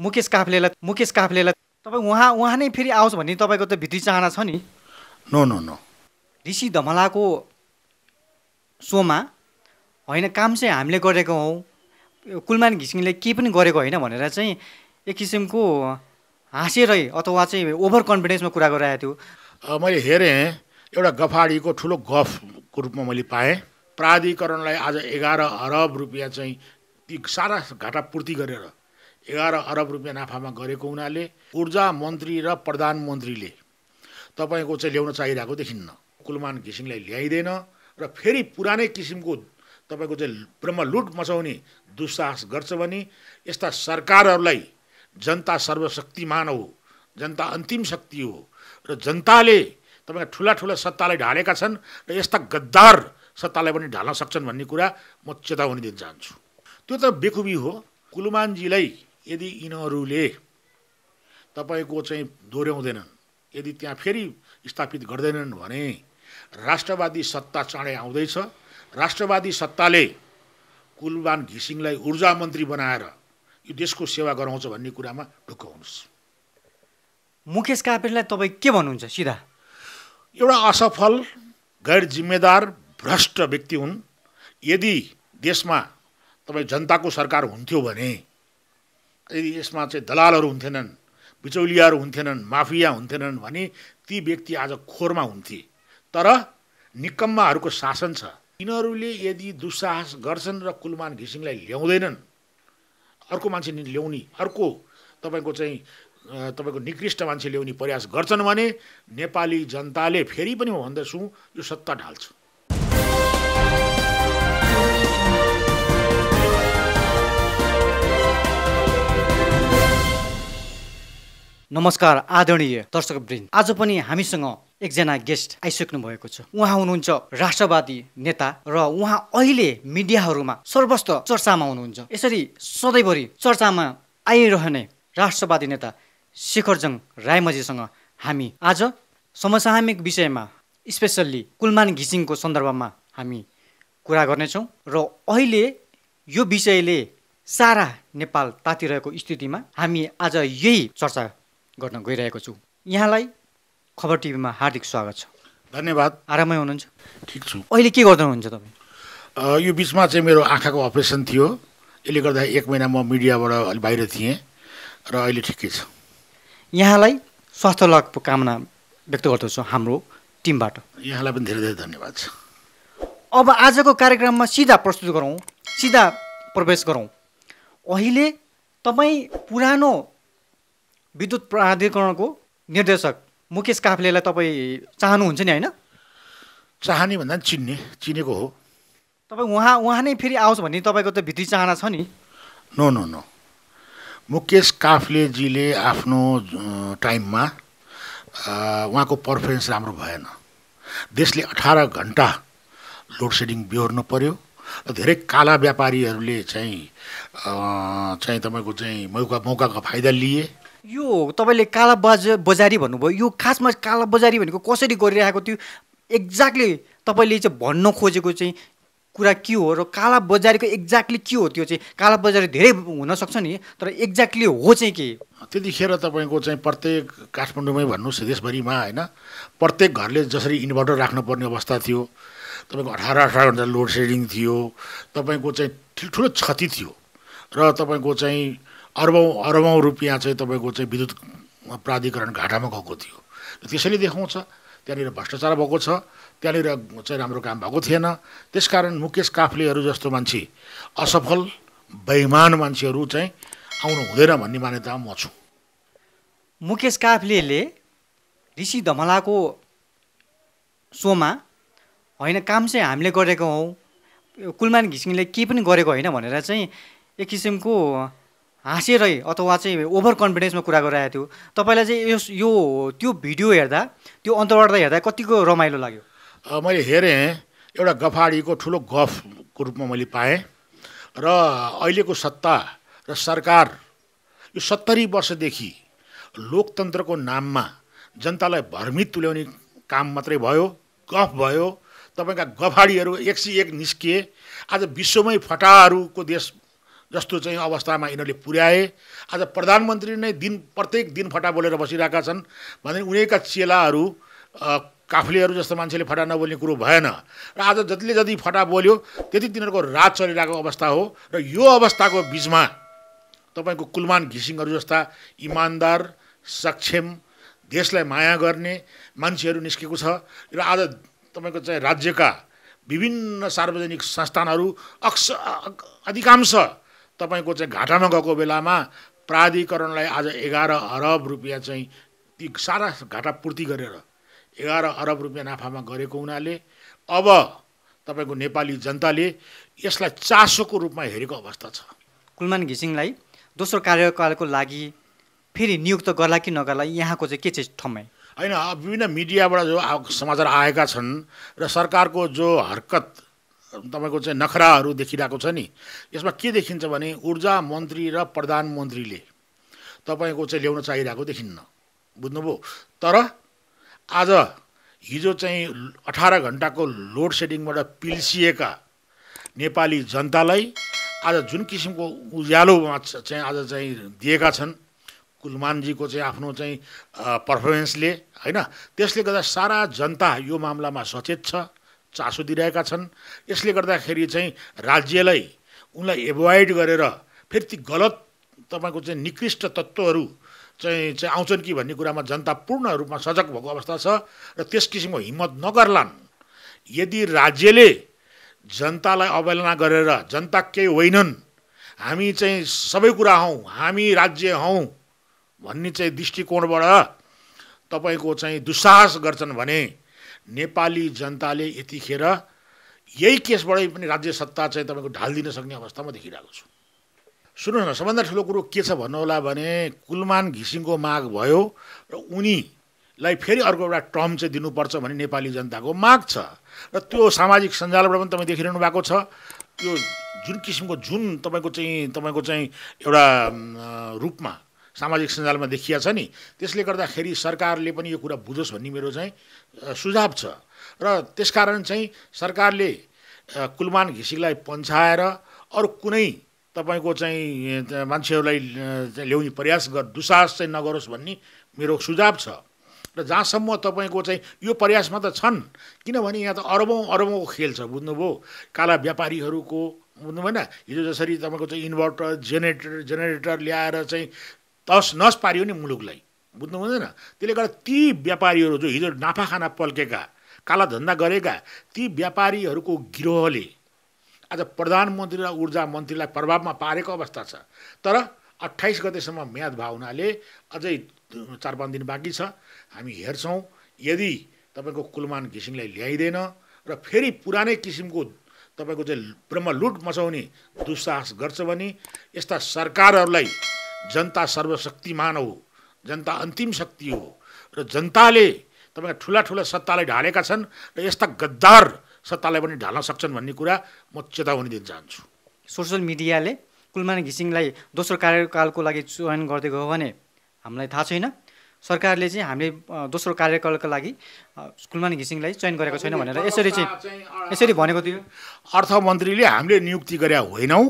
मुकेश काफलेलाई मुकेश काफलेलाई तपाईँ उहाँ उहाँ नै फेरि आओस् भन्ने तपाईँको त भित्री चाहना छ नि नो नो नो ऋषि धमलाको सोमा होइन काम चाहिँ हामीले गरेको हौँ कुलमान घिसिङले केही पनि गरेको होइन भनेर चाहिँ एक किसिमको हाँसेरै अथवा चाहिँ ओभर कन्फिडेन्समा कुरा गराएको थियो मैले हेरेँ एउटा गफाडीको ठुलो गफको रूपमा मैले पाएँ प्राधिकरणलाई आज एघार अरब रुपियाँ चाहिँ सारा घाटा पूर्ति गरेर एघार अरब रुपियाँ नाफामा गरेको हुनाले ऊर्जा मन्त्री र प्रधानमन्त्रीले तपाईँको चाहिँ ल्याउन चाहिरहेको देखिन्न कुलमान घिसिङलाई ल्याइँदैन र फेरि पुरानै किसिमको तपाईँको चाहिँ ब्रह्म लुट मचाउने दुस्साहस गर्छ भने यस्ता सरकारहरूलाई जनता सर्वशक्तिमान हो जनता अन्तिम शक्ति हो र जनताले तपाईँका ठुला ठुला सत्तालाई ढालेका छन् र यस्ता गद्दार सत्तालाई पनि ढाल्न सक्छन् भन्ने कुरा म चेतावनी दिन चाहन्छु त्यो त बेखुबी हो कुलुमानजीलाई यदि यिनीहरूले तपाईँको चाहिँ दोहोऱ्याउँदैनन् यदि त्यहाँ फेरि स्थापित गर्दैनन् भने राष्ट्रवादी सत्ता चाँडै आउँदैछ राष्ट्रवादी सत्ताले कुलबान घिसिङलाई ऊर्जा मन्त्री बनाएर यो देशको सेवा गराउँछ भन्ने कुरामा ढुक्क हुनुहोस् मुकेश कापरेलाई तपाईँ के भन्नुहुन्छ सिधा एउटा असफल गैर जिम्मेदार भ्रष्ट व्यक्ति हुन् यदि देशमा तपाईँ जनताको सरकार हुन्थ्यो भने यदि यसमा चाहिँ दलालहरू हुन्थेनन् बिचौलियाहरू हुन्थेनन् माफिया हुन्थेनन् भने ती व्यक्ति आज खोरमा हुन्थे तर निकम्माहरूको शासन छ यिनीहरूले यदि दुस्साहस गर्छन् र कुलमान घिसिङलाई ल्याउँदैनन् अर्को मान्छे ल्याउने अर्को तपाईँको चाहिँ तपाईँको निकृष्ट मान्छे ल्याउने प्रयास गर्छन् भने नेपाली जनताले फेरि पनि म भन्दछु यो सत्ता ढाल्छु नमस्कार आदरणीय दर्शक वृन्द आज पनि हामीसँग एकजना गेस्ट आइसक्नु भएको छ उहाँ हुनुहुन्छ राष्ट्रवादी नेता र उहाँ अहिले मिडियाहरूमा सर्वस्व चर्चामा हुनुहुन्छ यसरी सधैँभरि चर्चामा आइरहने राष्ट्रवादी नेता शेखरजङ रायमजीसँग हामी आज समसामयिक विषयमा स्पेसल्ली कुलमान घिसिङको सन्दर्भमा हामी कुरा गर्नेछौँ र अहिले यो विषयले सारा नेपाल तातिरहेको स्थितिमा हामी आज यही चर्चा गर्न गइरहेको छु यहाँलाई खबर टिभीमा हार्दिक स्वागत छ धन्यवाद आरामै हुनुहुन्छ ठिक छु अहिले के गर्नुहुन्छ तपाईँ यो बिचमा चाहिँ मेरो आँखाको अपरेसन थियो यसले गर्दा एक महिना म मिडियाबाट अलि बाहिर थिएँ र अहिले ठिकै छ यहाँलाई स्वास्थ्य लाभको कामना व्यक्त गर्दछु हाम्रो टिमबाट यहाँलाई पनि धेरै धेरै धन्यवाद छ अब आजको कार्यक्रममा सिधा प्रस्तुत गरौँ सिधा प्रवेश गरौँ अहिले तपाईँ पुरानो विद्युत प्राधिकरणको निर्देशक मुकेश काफ्लेलाई तपाईँ चाहनुहुन्छ नि होइन चाहने भन्दा पनि चिन्ने चिनेको हो तपाईँ उहाँ उहाँ नै फेरि आओस् भन्ने तपाईँको त भित्री चाहना छ नि नो नो नो मुकेश काफ्लेजीले आफ्नो टाइममा उहाँको पर्फरेन्स राम्रो भएन देशले अठार घन्टा लोड सेडिङ बिहोर्नु पर्यो र धेरै काला व्यापारीहरूले चाहिँ चाहिँ तपाईँको चाहिँ मौका मौकाको फाइदा लिए यो तपाईँले काला बजारी भन्नुभयो यो खासमा काला बजारी भनेको कसरी गरिरहेको थियो एक्ज्याक्टली तपाईँले चाहिँ भन्न खोजेको चाहिँ कुरा के हो र काला बजारीको एक्ज्याक्टली के हो त्यो चाहिँ काला बजारी धेरै हुनसक्छ नि तर एक्ज्याक्टली हो चाहिँ के त्यतिखेर तपाईँको चाहिँ प्रत्येक काठमाडौँमै भन्नुहोस् देशभरिमा होइन प्रत्येक घरले जसरी इन्भर्टर राख्नुपर्ने अवस्था थियो तपाईँको अठार अठार घन्टा लोड सेडिङ थियो तपाईँको चाहिँ ठुल्ठुलो क्षति थियो र तपाईँको चाहिँ अरबौँ अरबौँ रुपियाँ चाहिँ तपाईँको चाहिँ विद्युत प्राधिकरण घाटामा गएको थियो त्यसैले देखाउँछ त्यहाँनिर भ्रष्टाचार भएको छ त्यहाँनिर चाहिँ राम्रो काम भएको थिएन त्यसकारण मुकेश काफ्लेहरू जस्तो मान्छे असफल बेइमान मान्छेहरू चाहिँ आउनु हुँदैन भन्ने मान्यता म छु मुकेश काफ्लेले ऋषि धमलाको सोमा होइन काम चाहिँ हामीले गरेको हौँ कुलमान घिसिङले केही पनि गरेको होइन भनेर चाहिँ एक किसिमको हाँसेरै अथवा चाहिँ ओभर कन्फिडेन्समा कुरा गरिरहेको थियो तपाईँलाई चाहिँ यस यो त्यो भिडियो हेर्दा त्यो अन्तर्वार्ता हेर्दा कतिको रमाइलो लाग्यो मैले हेरेँ एउटा गफाडीको ठुलो गफको रूपमा मैले पाएँ र अहिलेको सत्ता र सरकार यो सत्तरी वर्षदेखि लोकतन्त्रको नाममा जनतालाई भ्रमित तुल्याउने काम मात्रै भयो गफ भयो तपाईँका गफाडीहरू एक सय एक निस्किए आज विश्वमै फटाहरूको देश जस्तो चाहिँ अवस्थामा यिनीहरूले पुर्याए आज प्रधानमन्त्री नै दिन प्रत्येक दिन फटा बोलेर बसिरहेका छन् भने उनीका चेलाहरू काफ्लेहरू जस्तो मान्छेले फटा नबोल्ने कुरो भएन र आज जतिले जति फटा बोल्यो त्यति तिनीहरूको रात चलिरहेको अवस्था हो र यो अवस्थाको बिचमा तपाईँको कुलमान घिसिङहरू जस्ता इमान्दार सक्षम देशलाई माया गर्ने मान्छेहरू निस्केको छ र आज तपाईँको चाहिँ राज्यका विभिन्न सार्वजनिक संस्थानहरू अक्स अधिकांश तपाईँको चाहिँ घाटामा गएको बेलामा प्राधिकरणलाई आज एघार अरब रुपियाँ चाहिँ ती सारा घाटा पूर्ति गरेर एघार अरब रुपियाँ नाफामा गरेको हुनाले अब तपाईँको नेपाली जनताले यसलाई चासोको रूपमा हेरेको अवस्था छ कुलमान घिसिङलाई दोस्रो कार्यकालको लागि फेरि नियुक्त गर्ला कि नगर्ला यहाँको चाहिँ के चाहिँ ठम्मै होइन विभिन्न मिडियाबाट जो समाचार आएका छन् र सरकारको जो हरकत तपाईँको चाहिँ नखराहरू देखिरहेको छ नि यसमा के देखिन्छ भने ऊर्जा मन्त्री र प्रधानमन्त्रीले तपाईँको चाहिँ ल्याउन चाहिरहेको देखिन्न बुझ्नुभयो तर आज हिजो चाहिँ अठार घन्टाको लोड सेडिङबाट पिल्सिएका नेपाली जनतालाई आज जुन किसिमको उज्यालोमा चाहिँ आज चाहिँ दिएका छन् कुलमानजीको चाहिँ आफ्नो चाहिँ पर्फर्मेन्सले होइन त्यसले गर्दा सारा जनता यो मामलामा सचेत छ चासो दिइरहेका छन् यसले गर्दाखेरि चाहिँ राज्यलाई उनलाई एभोइड गरेर फेरि ती गलत तपाईँको चाहिँ निकृष्ट तत्त्वहरू चाहिँ चाहिँ आउँछन् कि भन्ने कुरामा जनता पूर्ण रूपमा सजग भएको अवस्था छ र त्यस किसिमको हिम्मत नगर्लान् यदि राज्यले जनतालाई अवहेलना गरेर जनता केही होइनन् हामी चाहिँ सबै कुरा हौँ हामी राज्य हौँ भन्ने चाहिँ दृष्टिकोणबाट तपाईँको चाहिँ दुस्साहस गर्छन् भने नेपाली जनताले यतिखेर यही केसबाटै पनि राज्य सत्ता चाहिँ तपाईँको ढालिदिन सक्ने अवस्थामा देखिरहेको छु सुन्नुहोस् न सबभन्दा ठुलो कुरो के छ भन्नुहोला भने कुलमान घिसिङको माग भयो र उनीलाई फेरि अर्को एउटा टर्म चाहिँ दिनुपर्छ भन्ने नेपाली जनताको माग छ र त्यो सामाजिक सञ्जालबाट पनि तपाईँ देखिरहनु भएको छ त्यो जुन किसिमको जुन तपाईँको चाहिँ तपाईँको चाहिँ एउटा रूपमा सामाजिक सञ्जालमा देखिया छ नि त्यसले गर्दाखेरि सरकारले पनि यो कुरा बुझोस् भन्ने मेरो चाहिँ सुझाव छ र त्यसकारण चाहिँ सरकारले कुलमान घिसिङलाई पन्छाएर अरू कुनै तपाईँको चाहिँ मान्छेहरूलाई ल्याउने प्रयास गर दुसाहस चाहिँ नगरोस् भन्ने मेरो सुझाव छ र जहाँसम्म तपाईँको चाहिँ यो प्रयासमा त छन् किनभने यहाँ त अरबौँ अरबौँको खेल छ बुझ्नुभयो काला व्यापारीहरूको बुझ्नु भएन हिजो जसरी तपाईँको चाहिँ इन्भर्टर जेनेरेटर जेनेरेटर ल्याएर चाहिँ तस नस पारियो नि मुलुकलाई बुझ्नु हुँदैन त्यसले गर्दा ती व्यापारीहरू जो हिजो नाफा खाना पल्केका धन्दा गरेका ती व्यापारीहरूको गिरोहले आज प्रधानमन्त्री र ऊर्जा मन्त्रीलाई प्रभावमा पारेको अवस्था छ तर अट्ठाइस गतेसम्म म्याद हुनाले अझै चार पाँच दिन बाँकी छ हामी हेर्छौँ यदि तपाईँको कुलमान घिसिङलाई ल्याइँदैन र फेरि पुरानै किसिमको तपाईँको चाहिँ ब्रह्मलुट मचाउने दुस्साहस गर्छ भने यस्ता सरकारहरूलाई जनता सर्वशक्तिमान हो जनता अन्तिम शक्ति हो र जनताले तपाईँका ठुला ठुला सत्तालाई ढालेका छन् र यस्ता गद्दार सत्तालाई पनि ढाल्न सक्छन् भन्ने कुरा म चेतावनी दिन चाहन्छु सोसियल मिडियाले कुलमान घिसिङलाई दोस्रो कार्यकालको लागि चयन गर्दै गयो भने हामीलाई थाहा छैन सरकारले चाहिँ हामीले दोस्रो कार्यकालको लागि कुलमान घिसिङलाई चयन गरेको छैन भनेर यसरी चाहिँ यसरी भनेको थियो अर्थमन्त्रीले हामीले नियुक्ति गरे होइनौँ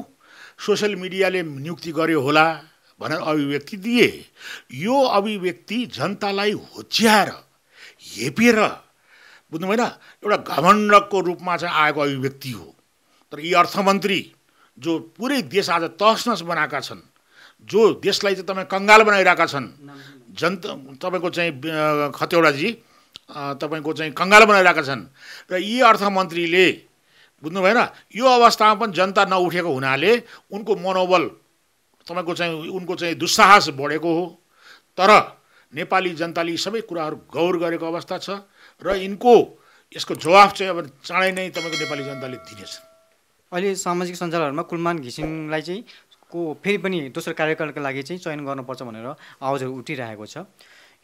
सोसियल मिडियाले नियुक्ति गर्यो होला भनेर अभिव्यक्ति दिए यो अभिव्यक्ति जनतालाई होच्याएर हेपेर बुझ्नु भएन एउटा घमण्डको रूपमा चाहिँ आएको अभिव्यक्ति हो तर यी अर्थमन्त्री जो पुरै देश आज तहसनस बनाएका छन् जो देशलाई चाहिँ तपाईँ कङ्गाल बनाइरहेका छन् जनता तपाईँको चाहिँ खतेवडाजी तपाईँको चाहिँ कङ्गाल बनाइरहेका छन् र यी अर्थमन्त्रीले बुझ्नु भएन यो अवस्थामा पनि जनता नउठेको हुनाले उनको मनोबल तपाईँको चाहिँ उनको चाहिँ दुस्साहस बढेको हो तर नेपाली जनताले यी सबै कुराहरू गौर गरेको अवस्था छ र यिनको यसको जवाफ चाहिँ अब चाँडै नै तपाईँको नेपाली जनताले दिनेछ अहिले सामाजिक सञ्जालहरूमा कुलमान घिसिङलाई चाहिँ को फेरि पनि दोस्रो कार्यकालका लागि चाहिँ चयन गर्नुपर्छ भनेर आवाजहरू उठिरहेको छ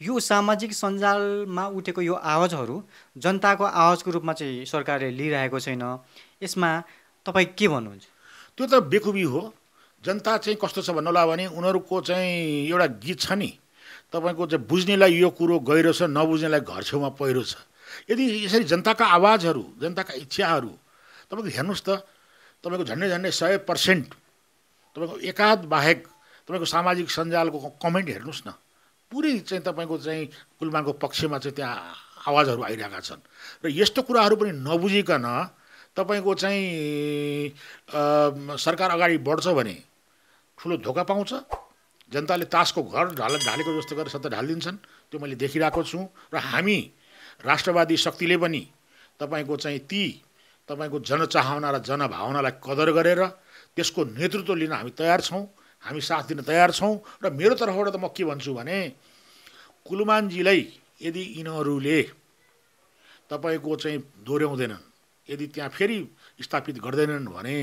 यो सामाजिक सञ्जालमा उठेको यो आवाजहरू जनताको आवाजको रूपमा चाहिँ सरकारले लिइरहेको छैन यसमा तपाईँ के भन्नुहुन्छ त्यो त बेखुबी हो जनता चाहिँ कस्तो छ भन्नुहोला भने उनीहरूको चाहिँ एउटा गीत छ नि तपाईँको चाहिँ बुझ्नेलाई यो कुरो गहिरो छ नबुझ्नेलाई घर छेउमा पहिरो छ यदि यसरी जनताका आवाजहरू जनताका इच्छाहरू तपाईँको हेर्नुहोस् त तपाईँको झन्डै झन्डै सय पर्सेन्ट तपाईँको एकाध बाहेक तपाईँको सामाजिक सञ्जालको कमेन्ट हेर्नुहोस् न पुरै चाहिँ तपाईँको चाहिँ कुलमानको पक्षमा चाहिँ त्यहाँ आवाजहरू आइरहेका छन् र यस्तो कुराहरू पनि नबुझिकन तपाईँको चाहिँ सरकार अगाडि बढ्छ भने ठुलो धोका पाउँछ जनताले तासको घर ढाल ढालेको जस्तो गरेर सत्ता ढालिदिन्छन् त्यो मैले देखिरहेको छु र हामी राष्ट्रवादी शक्तिले पनि तपाईँको चाहिँ ती तपाईँको जनचाहना र जनभावनालाई कदर गरेर त्यसको नेतृत्व लिन हामी तयार छौँ हामी साथ दिन तयार छौँ र मेरो तर्फबाट त म के भन्छु भने कुलमानजीलाई यदि यिनीहरूले तपाईँको चाहिँ दोहोऱ्याउँदैनन् यदि त्यहाँ फेरि स्थापित गर्दैनन् भने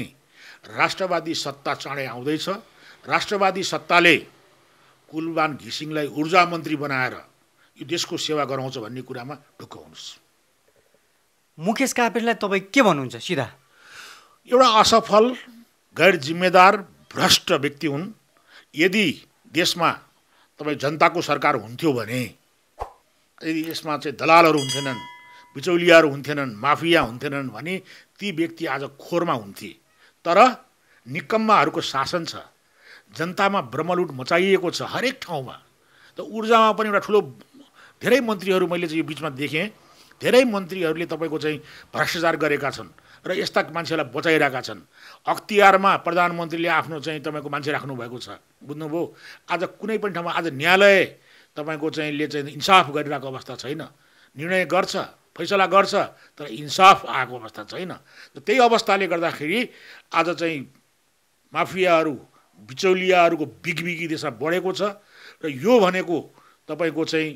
राष्ट्रवादी सत्ता चाँडै आउँदैछ राष्ट्रवादी सत्ताले कुलबान घिसिङलाई ऊर्जा मन्त्री बनाएर यो देशको सेवा गराउँछ भन्ने कुरामा ढुक्क हुनुहोस् मुकेश कापेटलाई तपाईँ के भन्नुहुन्छ सिधा एउटा असफल गैर जिम्मेदार भ्रष्ट व्यक्ति हुन् यदि देशमा तपाईँ जनताको सरकार हुन्थ्यो भने यदि यसमा चाहिँ दलालहरू हुन्थेनन् बिचौलियाहरू हुन्थेनन् माफिया हुन्थेनन् भने ती व्यक्ति आज खोरमा हुन्थे तर निकम्माहरूको शासन छ जनतामा भ्रमलुट मचाइएको छ हरेक ठाउँमा त ऊर्जामा पनि एउटा ठुलो धेरै मन्त्रीहरू मैले चाहिँ यो बिचमा देखेँ धेरै मन्त्रीहरूले तपाईँको चाहिँ भ्रष्टाचार गरेका छन् र यस्ता मान्छेहरूलाई बचाइरहेका छन् अख्तियारमा प्रधानमन्त्रीले आफ्नो चाहिँ तपाईँको मान्छे राख्नुभएको छ बुझ्नुभयो आज कुनै पनि ठाउँमा आज न्यायालय तपाईँको चाहिँ ले चाहिँ इन्साफ गरिरहेको अवस्था छैन निर्णय गर्छ फैसला गर्छ तर इन्साफ आएको अवस्था छैन त्यही अवस्थाले गर्दाखेरि आज चाहिँ माफियाहरू बिचौलियाहरूको बिगबिगी देशमा बढेको छ र यो भनेको तपाईँको चाहिँ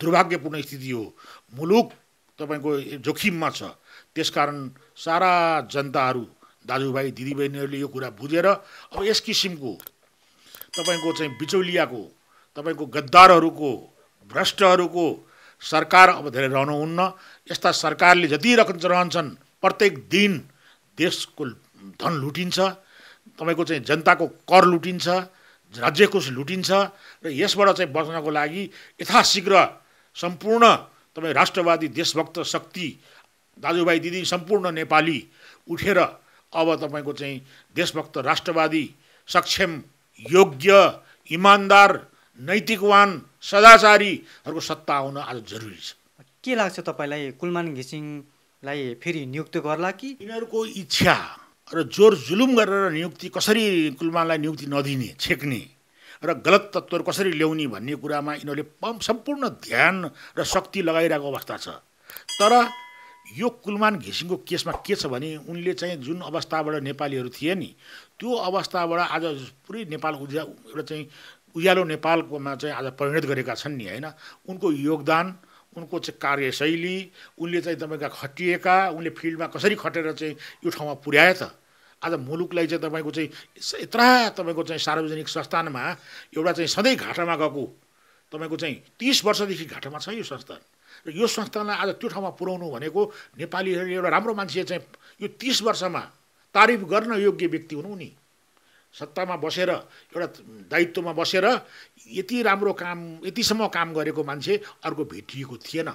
दुर्भाग्यपूर्ण स्थिति हो मुलुक तपाईँको जोखिममा छ त्यसकारण सारा जनताहरू दाजुभाइ दिदीबहिनीहरूले यो कुरा बुझेर अब यस किसिमको तपाईँको चाहिँ बिचौलियाको तपाईँको गद्दारहरूको भ्रष्टहरूको सरकार अब धेरै रहनुहुन्न यस्ता सरकारले जति रकम रहन्छन् प्रत्येक दिन देशको धन लुटिन्छ तपाईँको चाहिँ जनताको कर लुटिन्छ राज्यकोष लुटिन्छ र यसबाट चाहिँ बच्नको लागि यथाशीघ्र सम्पूर्ण तपाईँ राष्ट्रवादी देशभक्त शक्ति दाजुभाइ दिदी सम्पूर्ण नेपाली उठेर अब तपाईँको चाहिँ देशभक्त राष्ट्रवादी सक्षम योग्य इमान्दार नैतिकवान सदाचारीहरूको सत्ता आउन आज जरुरी छ के लाग्छ तपाईँलाई कुलमान घिसिङलाई फेरि नियुक्त गर्ला कि यिनीहरूको इच्छा र जोर जुलुम गरेर नियुक्ति कसरी कुलमानलाई नियुक्ति नदिने छेक्ने र गलत तत्त्वहरू कसरी ल्याउने भन्ने कुरामा यिनीहरूले सम्पूर्ण ध्यान र शक्ति लगाइरहेको अवस्था छ तर यो कुलमान घिसिङको केसमा के छ भने उनले चाहिँ जुन अवस्थाबाट नेपालीहरू थिए नि त्यो अवस्थाबाट आज पुरै नेपाल उज्या एउटा चाहिँ उज्यालो नेपालकोमा चाहिँ आज परिणत गरेका छन् नि होइन उनको योगदान उनको चाहिँ कार्यशैली उनले चाहिँ तपाईँका खटिएका उनले फिल्डमा कसरी खटेर चाहिँ यो ठाउँमा पुर्याए त आज मुलुकलाई चाहिँ तपाईँको चाहिँ यत्र तपाईँको चाहिँ सार्वजनिक संस्थानमा एउटा चाहिँ सधैँ घाटामा गएको तपाईँको चाहिँ तिस वर्षदेखि घाटामा छ यो संस्थान र यो संस्थानलाई आज त्यो ठाउँमा पुर्याउनु भनेको नेपालीहरूले एउटा राम्रो मान्छे चाहिँ यो तिस वर्षमा तारिफ गर्न योग्य व्यक्ति हुनु नि सत्तामा बसेर एउटा दायित्वमा बसेर यति राम्रो काम यतिसम्म काम गरेको मान्छे अर्को भेटिएको थिएन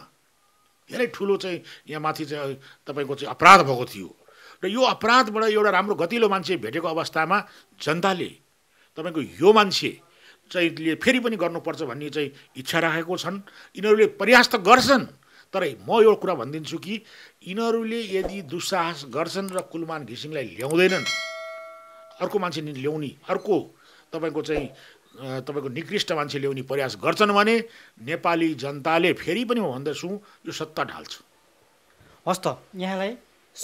धेरै ठुलो चाहिँ यहाँ माथि चाहिँ तपाईँको चाहिँ अपराध भएको थियो र यो अपराधबाट एउटा राम्रो गतिलो मान्छे भेटेको अवस्थामा जनताले तपाईँको यो मान्छे चाहिँ फेरि पनि गर्नुपर्छ भन्ने चाहिँ इच्छा राखेको छन् यिनीहरूले प्रयास त गर्छन् तर म यो कुरा भनिदिन्छु कि यिनीहरूले यदि दुस्साहस गर्छन् र कुलमान घिसिङलाई ल्याउँदैनन् अर्को मान्छे ल्याउने अर्को तपाईँको चाहिँ तपाईँको निकृष्ट मान्छे ल्याउने प्रयास गर्छन् भने नेपाली जनताले फेरि पनि म भन्दछु यो सत्ता ढाल्छु हस् त यहाँलाई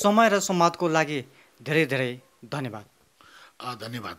समय र संवादको लागि धेरै धेरै धन्यवाद धन्यवाद